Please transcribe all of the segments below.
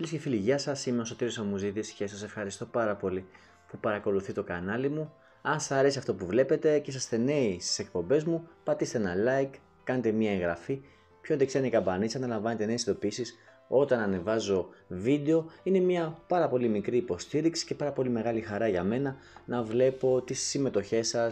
Φίλες και φίλοι, γεια σας. Είμαι ο Σωτήρης Ομουζήτης και σας ευχαριστώ πάρα πολύ που παρακολουθεί το κανάλι μου. Αν σας αρέσει αυτό που βλέπετε και είστε νέοι στις εκπομπές μου, πατήστε ένα like, κάντε μια εγγραφή. Πιο δεξιά είναι η καμπανίτσα να λαμβάνετε νέες ειδοποιήσεις όταν ανεβάζω βίντεο. Είναι μια πάρα πολύ μικρή υποστήριξη και πάρα πολύ μεγάλη χαρά για μένα να βλέπω τις συμμετοχές σας,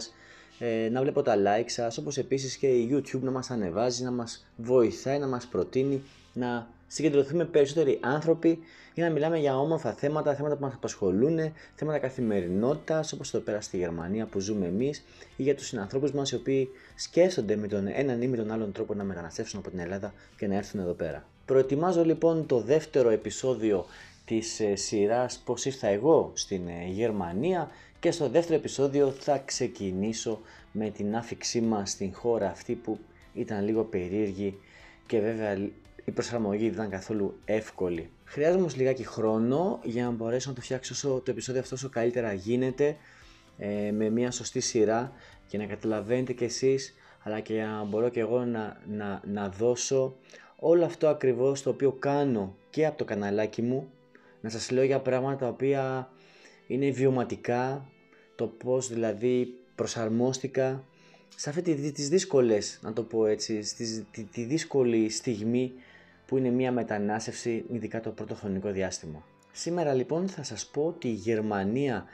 ε, να βλέπω τα like σας, όπως επίσης και η YouTube να μας ανεβάζει, να μας βοηθάει, να μας προτείνει, να συγκεντρωθούμε περισσότεροι άνθρωποι για να μιλάμε για όμορφα θέματα, θέματα που μας απασχολούν, θέματα καθημερινότητας, όπως εδώ πέρα στη Γερμανία που ζούμε εμείς, ή για τους συνανθρώπους μας οι οποίοι σκέφτονται με τον έναν ή με τον άλλον τρόπο να μεταναστεύσουν από την Ελλάδα και να έρθουν εδώ πέρα. Προετοιμάζω λοιπόν το δεύτερο επεισόδιο της ε, σειράς «Πώς ήρθα εγώ» στην ε, Γερμανία και στο δεύτερο επεισόδιο θα ξεκινήσω με την άφηξή μας στην χώρα αυτή που ήταν λίγο περίεργη και βέβαια η προσαρμογή δεν ήταν καθόλου εύκολη. Χρειάζομαι όμως λιγάκι χρόνο για να μπορέσω να το φτιάξω όσο το επεισόδιο αυτό όσο καλύτερα γίνεται ε, με μια σωστή σειρά και να καταλαβαίνετε κι εσείς αλλά και να μπορώ κι εγώ να, να, να δώσω όλο αυτό ακριβώς το οποίο κάνω και από το καναλάκι μου να σας λέω για πράγματα τα οποία είναι βιωματικά το πώς δηλαδή προσαρμόστηκα σε αυτή τις να το πω έτσι, τη δύσκολη στιγμή που είναι μια μετανάστευση ειδικά το πρώτο χρονικό διάστημα. Σήμερα λοιπόν θα σας πω ότι η Γερμανία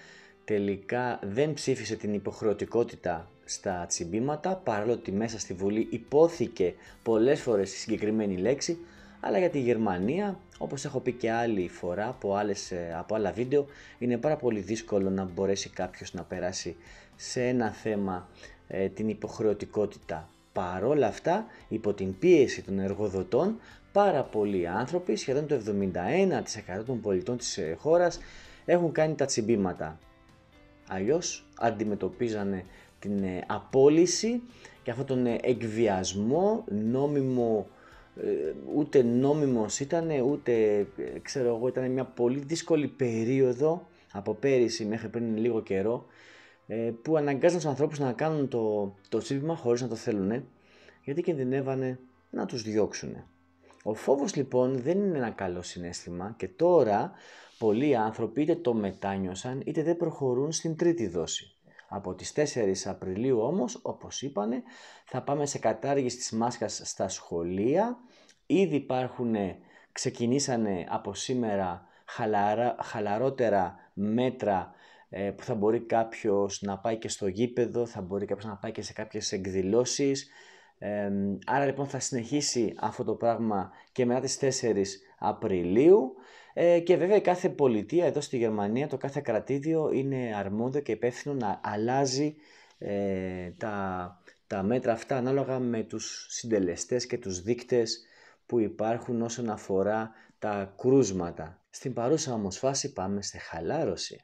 τελικά δεν ψήφισε την υποχρεωτικότητα στα τσιμπήματα παρόλο ότι μέσα στη Βουλή υπόθηκε πολλές φορές η συγκεκριμένη λέξη αλλά για τη Γερμανία όπως έχω πει και άλλη φορά από, άλλες, ε, από άλλα βίντεο είναι πάρα πολύ δύσκολο να μπορέσει κάποιος να περάσει σε ένα θέμα ε, την υποχρεωτικότητα. Παρόλα αυτά υπό την πίεση των εργοδοτών πάρα πολλοί άνθρωποι, σχεδόν το 71% των πολιτών της ε, χώρας έχουν κάνει τα τσιμπήματα. Αλλιώς αντιμετωπίζανε την ε, απόλυση και αυτόν τον ε, εκβιασμό νόμιμο ούτε νόμιμος ήταν, ούτε ξέρω εγώ ήταν μια πολύ δύσκολη περίοδο από πέρυσι μέχρι πριν λίγο καιρό που αναγκάζαν τους ανθρώπους να κάνουν το, το τσίπημα χωρίς να το θέλουν γιατί κινδυνεύανε να τους διώξουν. Ο φόβος λοιπόν δεν είναι ένα καλό συνέστημα και τώρα πολλοί άνθρωποι είτε το μετάνιωσαν είτε δεν προχωρούν στην τρίτη δόση. Από τις 4 Απριλίου όμως, όπως είπανε, θα πάμε σε κατάργηση της μάσκας στα σχολεία. Ήδη υπάρχουν, ε, ξεκινήσανε από σήμερα χαλαρα, χαλαρότερα μέτρα ε, που θα μπορεί κάποιος να πάει και στο γήπεδο, θα μπορεί κάποιος να πάει και σε κάποιες εκδηλώσεις, άρα λοιπόν θα συνεχίσει αυτό το πράγμα και μετά τις 4 Απριλίου ε, και βέβαια κάθε πολιτεία εδώ στη Γερμανία, το κάθε κρατήδιο είναι αρμόδιο και υπεύθυνο να αλλάζει ε, τα, τα μέτρα αυτά ανάλογα με τους συντελεστές και τους δείκτες που υπάρχουν όσον αφορά τα κρούσματα. Στην παρούσα όμως φάση πάμε σε χαλάρωση.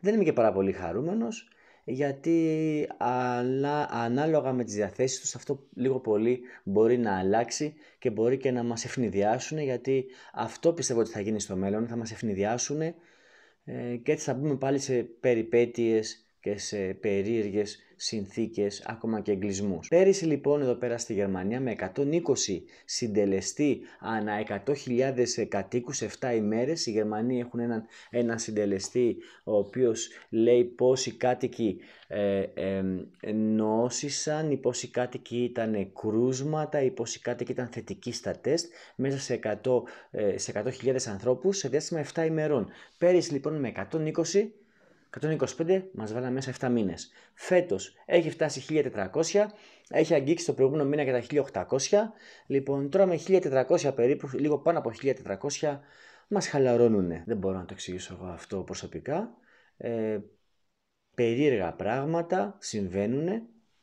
Δεν είμαι και πάρα πολύ χαρούμενος, γιατί αλλά, ανάλογα με τις διαθέσεις τους αυτό λίγο πολύ μπορεί να αλλάξει και μπορεί και να μας ευνηδιάσουν γιατί αυτό πιστεύω ότι θα γίνει στο μέλλον, θα μας ευνηδιάσουν ε, και έτσι θα μπούμε πάλι σε περιπέτειες και σε περίεργες συνθήκες, ακόμα και εγκλισμούς. Πέρυσι λοιπόν εδώ πέρα στη Γερμανία με 120 συντελεστή ανά 100.000 κατοίκου 7 ημέρες. Οι Γερμανοί έχουν έναν, συντελεστή ο οποίος λέει πόσοι κάτοικοι ε, ε, νόσησαν, ή πόσοι κάτοικοι ήταν κρούσματα, ή πόσοι κάτοικοι ήταν θετικοί στα τεστ μέσα σε 100.000 ε, 100 ανθρώπους σε διάστημα 7 ημερών. Πέρυσι λοιπόν με 120 125 μας βάλαμε μέσα 7 μήνες. Φέτος έχει φτάσει 1400, έχει αγγίξει το προηγούμενο μήνα για τα 1800. Λοιπόν, τώρα με 1400 περίπου, λίγο πάνω από 1400, μας χαλαρώνουνε. Δεν μπορώ να το εξηγήσω εγώ αυτό προσωπικά. Ε, περίεργα πράγματα συμβαίνουν,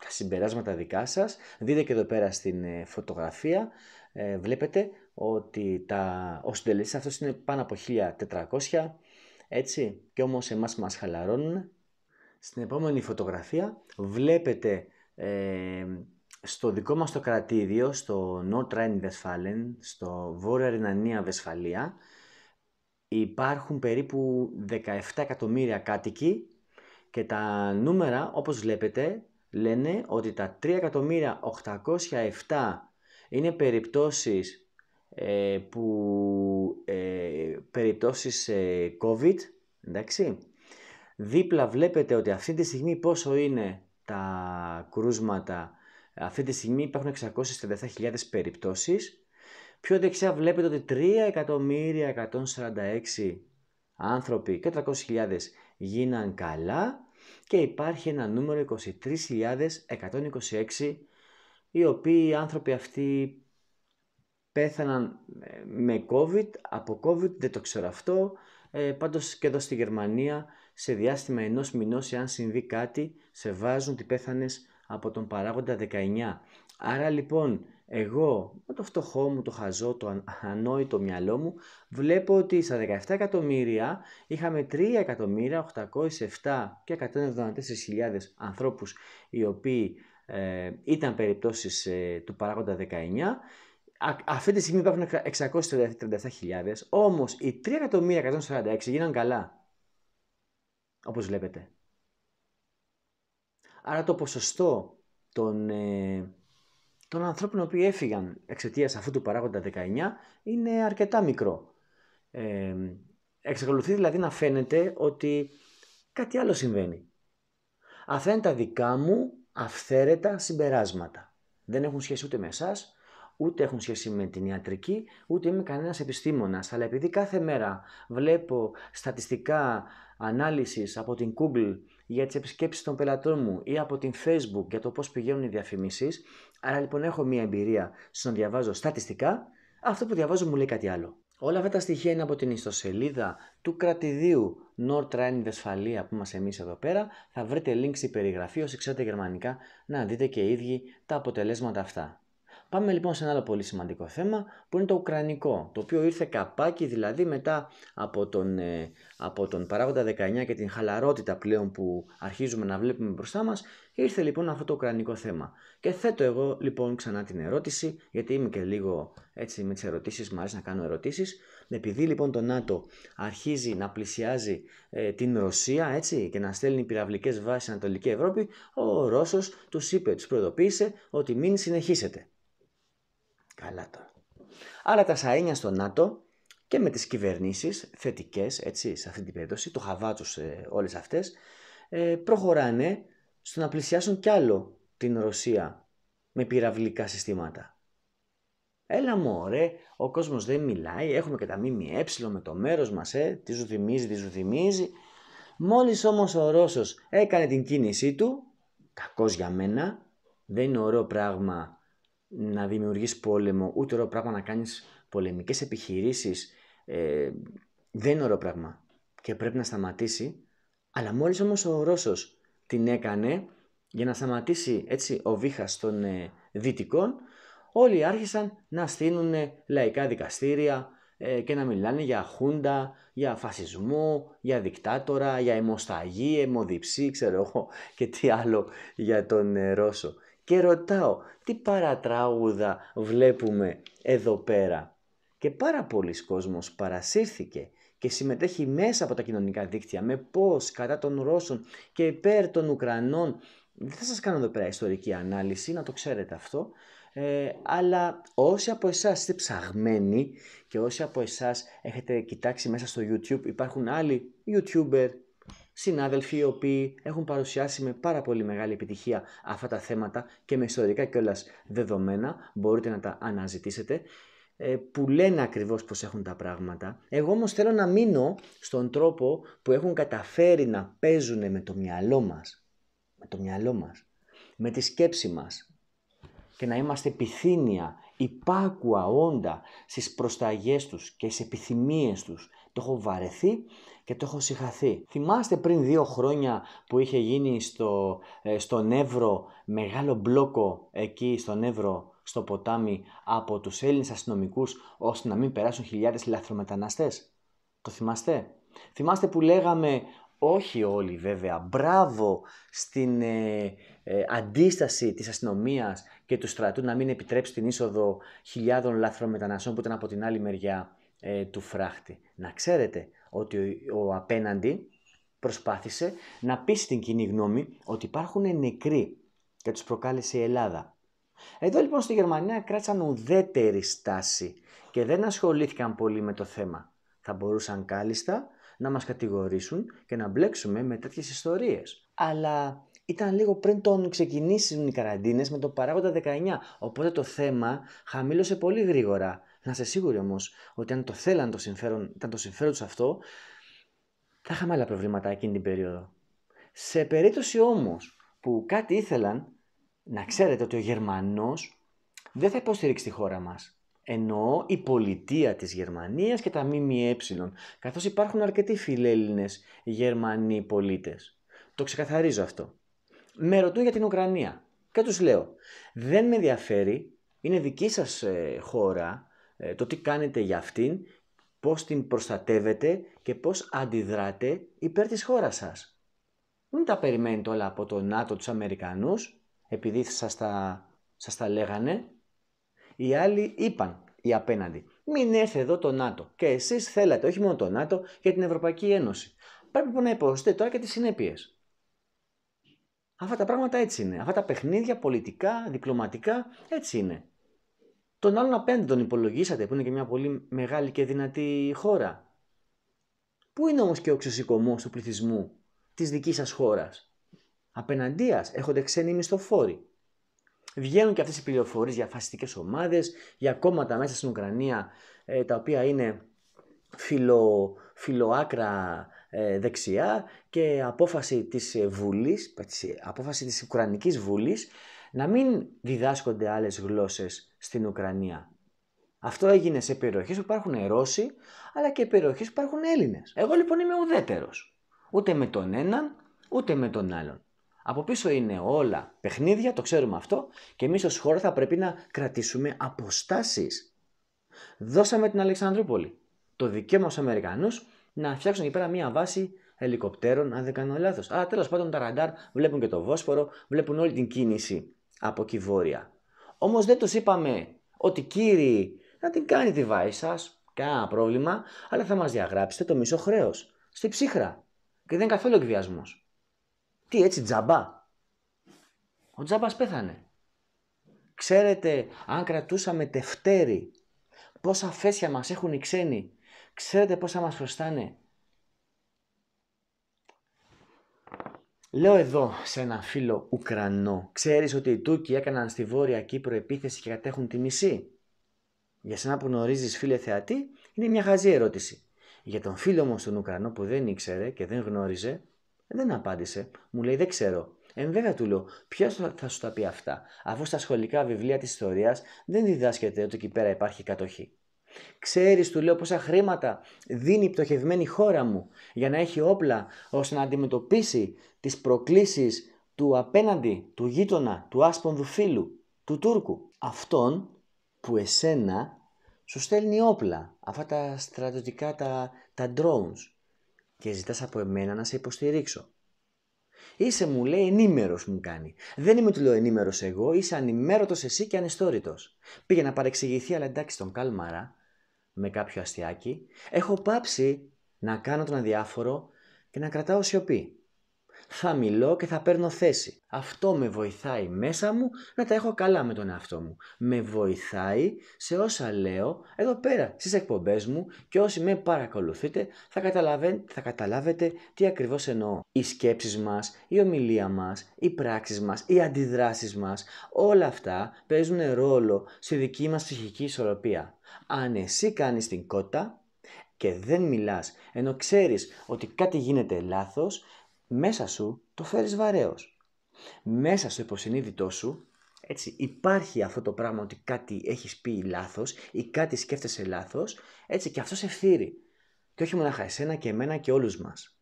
τα συμπεράσματα δικά σας. Δείτε και εδώ πέρα στην ε, φωτογραφία, ε, βλέπετε ότι τα, ο συντελεστής αυτός είναι πάνω από 1400 έτσι, και όμως εμάς μας χαλαρώνουν. Στην επόμενη φωτογραφία βλέπετε ε, στο δικό μας το κρατήδιο, στο Nordrhein-Westfalen, στο Βόρειο ρινανια Ρινανία-Βεσφαλία, υπάρχουν περίπου 17 εκατομμύρια κάτοικοι και τα νούμερα, όπως βλέπετε, λένε ότι τα 3.807 είναι περιπτώσεις ε, που ε, περιπτώσεις ε, COVID, εντάξει. Δίπλα βλέπετε ότι αυτή τη στιγμή πόσο είναι τα κρούσματα. Αυτή τη στιγμή υπάρχουν 637.000 περιπτώσεις. Πιο δεξιά βλέπετε ότι 3.146 άνθρωποι και 300.000 γίναν καλά και υπάρχει ένα νούμερο 23.126 οι οποίοι οι άνθρωποι αυτοί πέθαναν ε, με COVID, από COVID, δεν το ξέρω αυτό. Ε, πάντως και εδώ στη Γερμανία σε διάστημα ενός μηνός εάν συμβεί κάτι σε βάζουν ότι πέθανες από τον παράγοντα 19. Άρα λοιπόν εγώ με το φτωχό μου, το χαζό, το ανόητο μυαλό μου βλέπω ότι στα 17 εκατομμύρια είχαμε 3.807.174.000 ανθρώπους οι οποίοι ε, ήταν περιπτώσεις ε, του παράγοντα 19 αυτή τη στιγμή υπάρχουν 637.000, όμως οι 3.146 γίναν καλά. Όπως βλέπετε. Άρα το ποσοστό των, ε, των ανθρώπων που έφυγαν εξαιτίας αυτού του παράγοντα 19 είναι αρκετά μικρό. Ε, εξακολουθεί δηλαδή να φαίνεται ότι κάτι άλλο συμβαίνει. Αυτά είναι τα δικά μου αυθαίρετα συμπεράσματα. Δεν έχουν σχέση ούτε με εσάς, ούτε έχουν σχέση με την ιατρική, ούτε είμαι κανένας επιστήμονας. Αλλά επειδή κάθε μέρα βλέπω στατιστικά ανάλυσης από την Google για τις επισκέψεις των πελατών μου ή από την Facebook για το πώς πηγαίνουν οι διαφημίσεις, άρα λοιπόν έχω μία εμπειρία στο να διαβάζω στατιστικά, αυτό που διαβάζω μου λέει κάτι άλλο. Όλα αυτά τα στοιχεία είναι από την ιστοσελίδα του κρατηδίου Nordrhein Westfalia westphalia που είμαστε εμείς εδώ πέρα. Θα βρείτε link στην περιγραφή όσοι ξέρετε γερμανικά να δείτε και οι ίδιοι τα αποτελέσματα αυτά. Πάμε λοιπόν σε ένα άλλο πολύ σημαντικό θέμα που είναι το ουκρανικό, το οποίο ήρθε καπάκι δηλαδή μετά από τον, ε, από τον παράγοντα 19 και την χαλαρότητα πλέον που αρχίζουμε να βλέπουμε μπροστά μας, ήρθε λοιπόν αυτό το ουκρανικό θέμα. Και θέτω εγώ λοιπόν ξανά την ερώτηση, γιατί είμαι και λίγο έτσι με τις ερωτήσεις, μου αρέσει να κάνω ερωτήσεις, επειδή λοιπόν το ΝΑΤΟ αρχίζει να πλησιάζει ε, την Ρωσία έτσι, και να στέλνει πυραυλικές βάσεις στην Ανατολική Ευρώπη, ο Ρώσος τους είπε, τους προειδοποίησε ότι μην συνεχίσετε. Καλά τώρα. Άρα τα σαΐνια στο ΝΑΤΟ και με τις κυβερνήσεις θετικές, έτσι, σε αυτή την περίπτωση, το χαβάτσους ε, όλες αυτές, ε, προχωράνε στο να πλησιάσουν κι άλλο την Ρωσία με πυραυλικά συστήματα. Έλα μου, ωραία, ο κόσμος δεν μιλάει, έχουμε και τα ΜΜΕ με το μέρος μας, ε, τι σου θυμίζει, τι σου θυμίζει. Μόλις όμως ο Ρώσος έκανε την κίνησή του, κακός για μένα, δεν είναι ωραίο πράγμα να δημιουργείς πόλεμο, ούτε ωραίο πράγμα να κάνεις πολεμικές επιχειρήσεις. Ε, δεν είναι ωραίο πράγμα και πρέπει να σταματήσει. Αλλά μόλις όμως ο Ρώσος την έκανε για να σταματήσει έτσι ο βήχας των ε, δυτικών, όλοι άρχισαν να στείλουν ε, λαϊκά δικαστήρια και να μιλάνε για χούντα, για φασισμό, για δικτάτορα, για αιμοσταγή, αιμοδιψή, ξέρω εγώ και τι άλλο για τον Ρώσο και ρωτάω τι παρατράγουδα βλέπουμε εδώ πέρα. Και πάρα πολλοί κόσμος παρασύρθηκε και συμμετέχει μέσα από τα κοινωνικά δίκτυα με πώς κατά των Ρώσων και υπέρ των Ουκρανών. Δεν θα σας κάνω εδώ πέρα ιστορική ανάλυση, να το ξέρετε αυτό. Ε, αλλά όσοι από εσάς είστε ψαγμένοι και όσοι από εσάς έχετε κοιτάξει μέσα στο YouTube υπάρχουν άλλοι YouTuber συνάδελφοι οι οποίοι έχουν παρουσιάσει με πάρα πολύ μεγάλη επιτυχία αυτά τα θέματα και με ιστορικά κιόλας δεδομένα, μπορείτε να τα αναζητήσετε, ε, που λένε ακριβώς πως έχουν τα πράγματα. Εγώ όμως θέλω να μείνω στον τρόπο που έχουν καταφέρει να παίζουν με το μυαλό μας, με το μυαλό μας, με τη σκέψη μας και να είμαστε επιθύμια, υπάκουα όντα στις προσταγές τους και στις επιθυμίες τους. Το έχω βαρεθεί και το έχω συγχαθεί. Θυμάστε πριν δύο χρόνια που είχε γίνει στο, ε, στον Εύρο μεγάλο μπλόκο εκεί στον Εύρο στο ποτάμι από τους Έλληνες αστυνομικούς ώστε να μην περάσουν χιλιάδες λαθρομεταναστές. Το θυμάστε. Θυμάστε που λέγαμε όχι όλοι βέβαια, μπράβο στην ε, ε, αντίσταση της αστυνομίας και του στρατού να μην επιτρέψει την είσοδο χιλιάδων λαθρομεταναστών που ήταν από την άλλη μεριά του φράχτη. Να ξέρετε ότι ο απέναντι προσπάθησε να πει στην κοινή γνώμη ότι υπάρχουν νεκροί και τους προκάλεσε η Ελλάδα. Εδώ λοιπόν στη Γερμανία κράτησαν ουδέτερη στάση και δεν ασχολήθηκαν πολύ με το θέμα. Θα μπορούσαν κάλλιστα να μας κατηγορήσουν και να μπλέξουμε με τέτοιες ιστορίες. Αλλά ήταν λίγο πριν τον ξεκινήσουν οι καραντίνες με τον παράγοντα 19, οπότε το θέμα χαμήλωσε πολύ γρήγορα να είστε σίγουροι όμως ότι αν το θέλαν το συμφέρον, ήταν το συμφέρον τους αυτό, θα είχαμε άλλα προβλήματα εκείνη την περίοδο. Σε περίπτωση όμως που κάτι ήθελαν, να ξέρετε ότι ο Γερμανός δεν θα υποστηρίξει τη χώρα μας. Εννοώ η πολιτεία της Γερμανίας και τα ΜΜΕ, καθώς υπάρχουν αρκετοί φιλέλληνες Γερμανοί πολίτες. Το ξεκαθαρίζω αυτό. Με ρωτούν για την Ουκρανία και τους λέω, δεν με ενδιαφέρει, είναι δική σας ε, χώρα, ε, το τι κάνετε για αυτήν, πώς την προστατεύετε και πώς αντιδράτε υπέρ της χώρας σας. Μην τα περιμένετε όλα από το ΝΑΤΟ τους Αμερικανούς, επειδή σας τα, σας τα λέγανε. Οι άλλοι είπαν οι απέναντι. Μην έρθει εδώ το ΝΑΤΟ. Και εσείς θέλατε όχι μόνο το ΝΑΤΟ για την Ευρωπαϊκή Ένωση. Πρέπει να υποστείτε τώρα και τις συνέπειες. Αυτά τα πράγματα έτσι είναι. Αυτά τα παιχνίδια πολιτικά, διπλωματικά έτσι είναι. Τον άλλον απέναντι τον υπολογίσατε, που είναι και μια πολύ μεγάλη και δυνατή χώρα. Πού είναι όμως και ο ξεσηκωμός του πληθυσμού της δικής σας χώρας. Απέναντίας έχονται ξένοι μισθοφόροι. Βγαίνουν και αυτές οι πληροφορίες για φασιστικές ομάδες, για κόμματα μέσα στην Ουκρανία, ε, τα οποία είναι φιλο, φιλοάκρα ε, δεξιά και απόφαση της Βουλής, ε, απόφαση της Ουκρανικής Βουλής να μην διδάσκονται άλλες γλώσσες στην Ουκρανία. Αυτό έγινε σε περιοχές που υπάρχουν Ρώσοι, αλλά και περιοχές που υπάρχουν Έλληνες. Εγώ λοιπόν είμαι ουδέτερος. Ούτε με τον έναν, ούτε με τον άλλον. Από πίσω είναι όλα παιχνίδια, το ξέρουμε αυτό, και εμείς ως χώρα θα πρέπει να κρατήσουμε αποστάσεις. Δώσαμε την Αλεξανδρούπολη, το δικαίωμα στους Αμερικανούς να φτιάξουν εκεί πέρα μία βάση ελικοπτέρων, αν δεν κάνω λάθος. Αλλά τέλος πάντων τα ραντάρ βλέπουν και το Βόσπορο, βλέπουν όλη την κίνηση από εκεί βόρεια. Όμως δεν τους είπαμε ότι κύριοι να την κάνει τη βάση σας, κανένα πρόβλημα, αλλά θα μας διαγράψετε το μισό χρέος, στη ψύχρα. Και δεν είναι καθόλου εκβιασμός. Τι έτσι τζαμπά. Ο τζάμπας πέθανε. Ξέρετε αν κρατούσαμε τευτέρι πόσα φέσια μας έχουν οι ξένοι. Ξέρετε πόσα μας χρωστάνε. Λέω εδώ σε ένα φίλο Ουκρανό, ξέρεις ότι οι Τούρκοι έκαναν στη Βόρεια Κύπρο επίθεση και κατέχουν τη μισή. Για σένα που γνωρίζεις φίλε θεατή, είναι μια χαζή ερώτηση. Για τον φίλο μου στον Ουκρανό που δεν ήξερε και δεν γνώριζε, δεν απάντησε. Μου λέει δεν ξέρω. Εν βέβαια του λέω, ποιος θα σου τα πει αυτά, αφού στα σχολικά βιβλία της ιστορίας δεν διδάσκεται ότι εκεί πέρα υπάρχει κατοχή. Ξέρεις, του λέω πόσα χρήματα δίνει η πτωχευμένη χώρα μου για να έχει όπλα ώστε να αντιμετωπίσει τις προκλήσεις του απέναντι, του γείτονα, του άσπονδου φίλου, του Τούρκου. Αυτόν που εσένα σου στέλνει όπλα, αυτά τα στρατιωτικά, τα, τα drones και ζητάς από εμένα να σε υποστηρίξω. Είσαι μου λέει ενήμερος μου κάνει. Δεν είμαι του λέω ενήμερος εγώ, είσαι ανημέρωτος εσύ και ανιστόρητος. Πήγε να παρεξηγηθεί, αλλά εντάξει τον κάλμαρα, με κάποιο αστιάκι, έχω πάψει να κάνω τον αδιάφορο και να κρατάω σιωπή. Θα μιλώ και θα παίρνω θέση. Αυτό με βοηθάει μέσα μου να τα έχω καλά με τον εαυτό μου. Με βοηθάει σε όσα λέω εδώ πέρα στις εκπομπές μου και όσοι με παρακολουθείτε θα, καταλάβετε, θα καταλάβετε τι ακριβώς εννοώ. Οι σκέψεις μας, η ομιλία μας, οι πράξεις μας, οι αντιδράσεις μας, όλα αυτά παίζουν ρόλο στη δική μας ψυχική ισορροπία. Αν εσύ κάνεις την κότα και δεν μιλάς, ενώ ξέρεις ότι κάτι γίνεται λάθος, μέσα σου το φέρεις βαρέως. Μέσα στο υποσυνείδητό σου έτσι, υπάρχει αυτό το πράγμα ότι κάτι έχεις πει λάθος ή κάτι σκέφτεσαι λάθος, έτσι, και αυτό σε φθείρει. Και όχι μόνο εσένα και εμένα και όλους μας.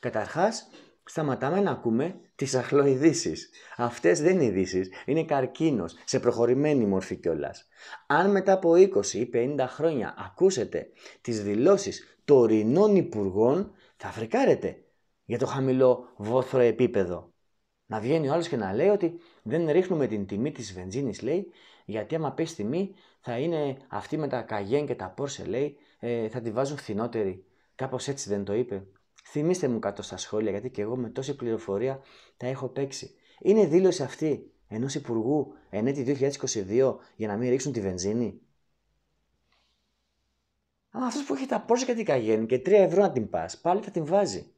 Καταρχάς, σταματάμε να ακούμε τις αχλοειδήσεις. Αυτές δεν είναι ειδήσεις, είναι καρκίνος, σε προχωρημένη μορφή κιόλας. Αν μετά από 20 ή 50 χρόνια ακούσετε τις δηλώσεις τωρινών υπουργών, θα φρικάρετε για το χαμηλό βόθρο επίπεδο. Να βγαίνει ο άλλος και να λέει ότι δεν ρίχνουμε την τιμή της βενζίνης, λέει, γιατί άμα πεις, τιμή θα είναι αυτή με τα καγέν και τα πόρσε, λέει, ε, θα τη βάζουν φθηνότερη. Κάπως έτσι δεν το είπε. Θυμήστε μου κάτω στα σχόλια, γιατί και εγώ με τόση πληροφορία τα έχω παίξει. Είναι δήλωση αυτή ενός υπουργού εν 2022 για να μην ρίξουν τη βενζίνη. Αλλά αυτός που έχει τα πόρσα και την και 3 ευρώ να την πας, πάλι θα την βάζει.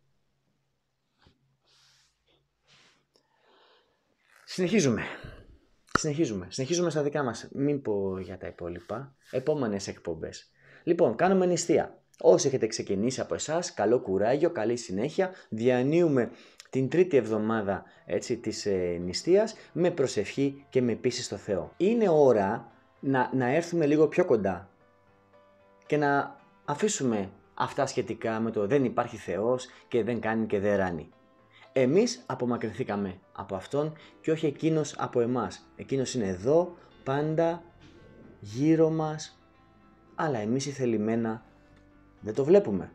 Συνεχίζουμε. Συνεχίζουμε. Συνεχίζουμε στα δικά μας. Μην πω για τα υπόλοιπα. Επόμενες εκπομπές. Λοιπόν, κάνουμε νηστεία. Όσοι έχετε ξεκινήσει από εσάς, καλό κουράγιο, καλή συνέχεια. Διανύουμε την τρίτη εβδομάδα έτσι, της ε, νηστείας με προσευχή και με πίστη στο Θεό. Είναι ώρα να, να έρθουμε λίγο πιο κοντά και να αφήσουμε αυτά σχετικά με το δεν υπάρχει Θεός και δεν κάνει και δεν ράνει. Εμείς απομακρυνθήκαμε από Αυτόν και όχι Εκείνος από εμάς. Εκείνος είναι εδώ, πάντα, γύρω μας, αλλά εμείς θελημένα, δεν το βλέπουμε.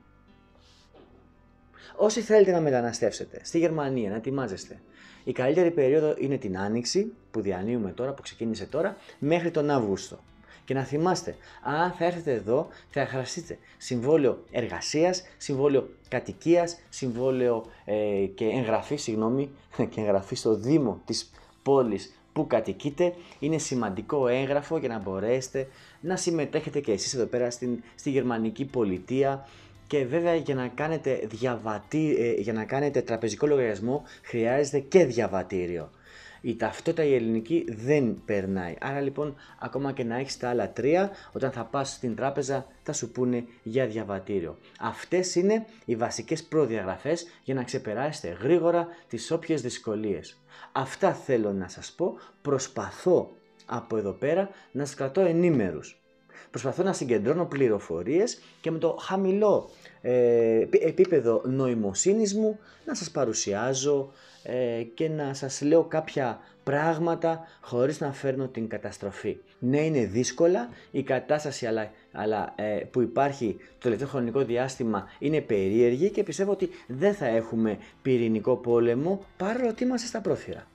Όσοι θέλετε να μεταναστεύσετε στη Γερμανία, να ετοιμάζεστε. Η καλύτερη περίοδο είναι την Άνοιξη που διανύουμε τώρα, που ξεκίνησε τώρα, μέχρι τον Αύγουστο. Και να θυμάστε, αν θα έρθετε εδώ, θα χρειαστείτε συμβόλαιο εργασίας, συμβόλαιο κατοικίας, συμβόλαιο ε, και εγγραφή, συγγνώμη, και εγγραφή στο Δήμο της πόλης που κατοικείτε. Είναι σημαντικό έγγραφο για να μπορέσετε να συμμετέχετε και εσείς εδώ πέρα στην, στη γερμανική πολιτεία και βέβαια για να κάνετε, διαβατή, ε, για να κάνετε τραπεζικό λογαριασμό χρειάζεται και διαβατήριο η ταυτότητα η ελληνική δεν περνάει. Άρα λοιπόν, ακόμα και να έχεις τα άλλα τρία, όταν θα πας στην τράπεζα θα σου πούνε για διαβατήριο. Αυτές είναι οι βασικές προδιαγραφές για να ξεπεράσετε γρήγορα τις όποιες δυσκολίες. Αυτά θέλω να σας πω. Προσπαθώ από εδώ πέρα να σα κρατώ ενήμερους. Προσπαθώ να συγκεντρώνω πληροφορίες και με το χαμηλό ε, επίπεδο νοημοσύνης μου να σας παρουσιάζω ε, και να σας λέω κάποια πράγματα χωρίς να φέρνω την καταστροφή. Ναι είναι δύσκολα η κατάσταση αλλά, αλλά ε, που υπάρχει το τελευταίο χρονικό διάστημα είναι περίεργη και πιστεύω ότι δεν θα έχουμε πυρηνικό πόλεμο παρόλο ότι είμαστε στα πρόθυρα.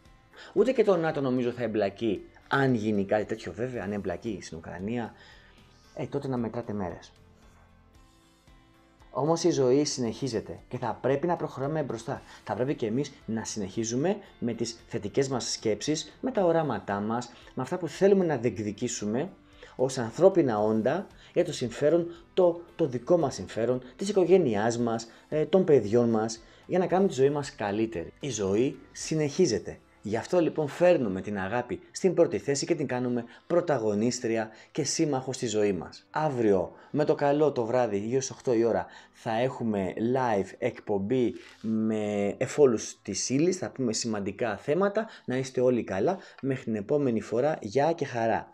Ούτε και το ΝΑΤΟ νομίζω θα εμπλακεί αν γίνει κάτι τέτοιο βέβαια, αν εμπλακεί στην Ουκρανία, ε, τότε να μετράτε μέρες. Όμως η ζωή συνεχίζεται και θα πρέπει να προχωράμε μπροστά. Θα πρέπει και εμείς να συνεχίζουμε με τις θετικές μας σκέψεις, με τα οράματά μας, με αυτά που θέλουμε να διεκδικήσουμε ως ανθρώπινα όντα για το συμφέρον, το, το δικό μας συμφέρον, της οικογένειάς μας, ε, των παιδιών μας, για να κάνουμε τη ζωή μας καλύτερη. Η ζωή συνεχίζεται. Γι' αυτό λοιπόν φέρνουμε την αγάπη στην πρώτη θέση και την κάνουμε πρωταγωνίστρια και σύμμαχο στη ζωή μας. Αύριο με το καλό το βράδυ γύρω 8 η ώρα θα έχουμε live εκπομπή με εφόλους της ύλης, θα πούμε σημαντικά θέματα, να είστε όλοι καλά, μέχρι την επόμενη φορά γεια και χαρά.